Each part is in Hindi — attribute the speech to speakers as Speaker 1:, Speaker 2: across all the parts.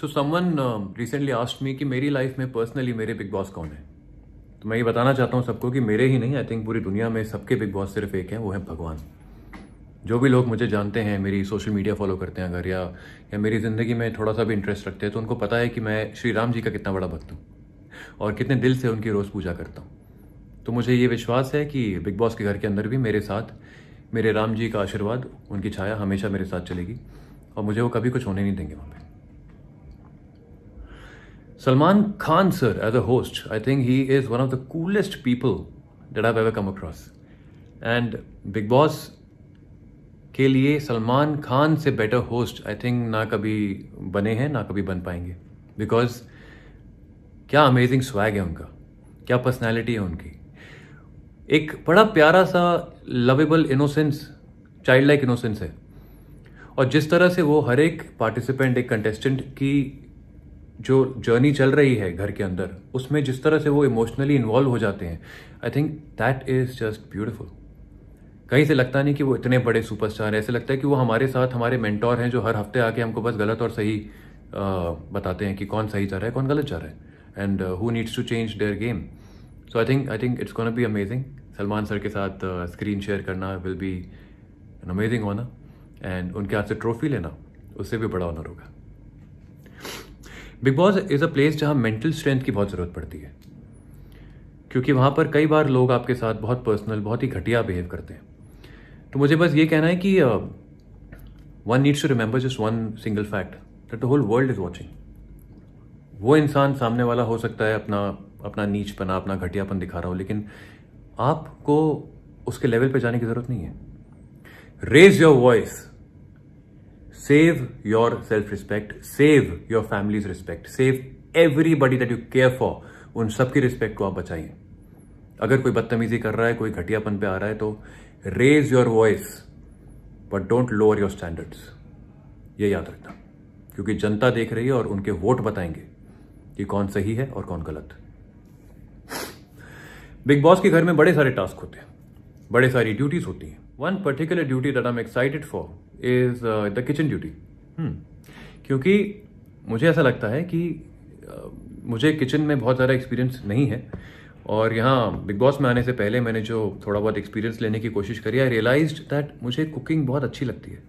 Speaker 1: सो समवन रिसेंटली आस्ट मी कि मेरी लाइफ में पर्सनली मेरे बिग बॉस कौन है तो मैं ये बताना चाहता हूँ सबको कि मेरे ही नहीं आई थिंक पूरी दुनिया में सबके बिग बॉस सिर्फ एक हैं वो है भगवान जो भी लोग मुझे जानते हैं मेरी सोशल मीडिया फॉलो करते हैं अगर या या मेरी ज़िंदगी में थोड़ा सा भी इंटरेस्ट रखते हैं तो उनको पता है कि मैं श्री राम जी का कितना बड़ा भक्त हूँ और कितने दिल से उनकी रोज़ पूजा करता हूँ तो मुझे ये विश्वास है कि बिग बॉस के घर के अंदर भी मेरे साथ मेरे राम जी का आशीर्वाद उनकी छाया हमेशा मेरे साथ चलेगी और मुझे वो कभी कुछ होने नहीं देंगे वहाँ पर Salman Khan, sir, as a host, I think he is one of the coolest people that I've ever come across. And Big Boss के लिए सलमान खान से बेटर होस्ट आई थिंक ना कभी बने हैं ना कभी बन पाएंगे बिकॉज क्या अमेजिंग स्वैग है उनका क्या पर्सनैलिटी है उनकी एक बड़ा प्यारा सा lovable innocence child like innocence है और जिस तरह से वो हर एक पार्टिसिपेंट एक कंटेस्टेंट की जो जर्नी चल रही है घर के अंदर उसमें जिस तरह से वो इमोशनली इन्वॉल्व हो जाते हैं I think that is just beautiful कहीं से लगता नहीं कि वो इतने बड़े सुपरस्टार हैं ऐसे लगता है कि वो हमारे साथ हमारे मेंटोर हैं जो हर हफ्ते आके हमको बस गलत और सही आ, बताते हैं कि कौन सही जा रहा है कौन गलत जा रहा है and who needs to change their game so I think I think it's gonna be amazing Salman sir के साथ स्क्रीन uh, शेयर करना will be an amazing honour and उनके हाथ से ट्रॉफी लेना उससे भी बड़ा ऑनर होगा Bigg Boss is a place जहां मेंटल स्ट्रेंथ की बहुत ज़रूरत पड़ती है क्योंकि वहां पर कई बार लोग आपके साथ बहुत पर्सनल बहुत ही घटिया बिहेव करते हैं तो मुझे बस ये कहना है कि one needs to remember just one single fact that the whole world is watching वो इंसान सामने वाला हो सकता है अपना अपना नीचपना अपना घटियापन दिखा रहा हो लेकिन आपको उसके लेवल पे जाने की ज़रूरत नहीं है raise your voice save your self respect, save your family's respect, save everybody that you care for. उन सबकी रिस्पेक्ट को आप बचाइए अगर कोई बदतमीजी कर रहा है कोई घटियापन पे आ रहा है तो raise your voice but don't lower your standards ये याद रखना क्योंकि जनता देख रही है और उनके वोट बताएंगे कि कौन सही है और कौन गलत बिग बॉस के घर में बड़े सारे टास्क होते हैं बड़े सारी ड्यूटीज होती हैं one particular duty that I am excited for is the kitchen duty क्योंकि मुझे ऐसा लगता है कि uh, मुझे किचन में बहुत ज़्यादा एक्सपीरियंस नहीं है और यहाँ बिग बॉस में आने से पहले मैंने जो थोड़ा बहुत एक्सपीरियंस लेने की कोशिश करी आई रियलाइज दैट मुझे कुकिंग बहुत अच्छी लगती है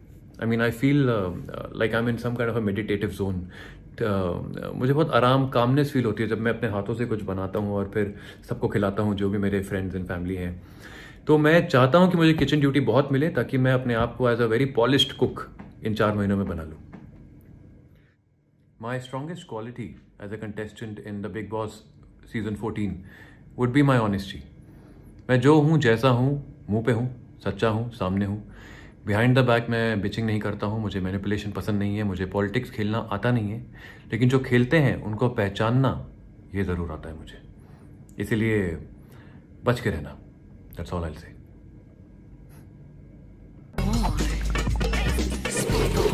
Speaker 1: I mean I feel like I mean some kind of a meditative zone मुझे बहुत आराम कामनेस फील होती है जब मैं अपने हाथों से कुछ बनाता हूँ और फिर सबको खिलाता हूँ जो भी मेरे फ्रेंड्स एंड फैमिली हैं तो मैं चाहता हूँ कि मुझे किचन ड्यूटी बहुत मिले ताकि मैं अपने आप को as a very polished cook in चार महीनों में बना लूँ my strongest quality as a contestant in the Bigg Boss season 14 would be my honesty मैं जो हूँ जैसा हूँ मुंह पे हूँ सच्चा हूँ सामने हूँ बिहाइंड द बैक मैं बिचिंग नहीं करता हूँ मुझे मैनिपुलेशन पसंद नहीं है मुझे पॉलिटिक्स खेलना आता नहीं है लेकिन जो खेलते हैं उनको पहचानना ये ज़रूर आता है मुझे इसीलिए बच के रहना That's all I'll say.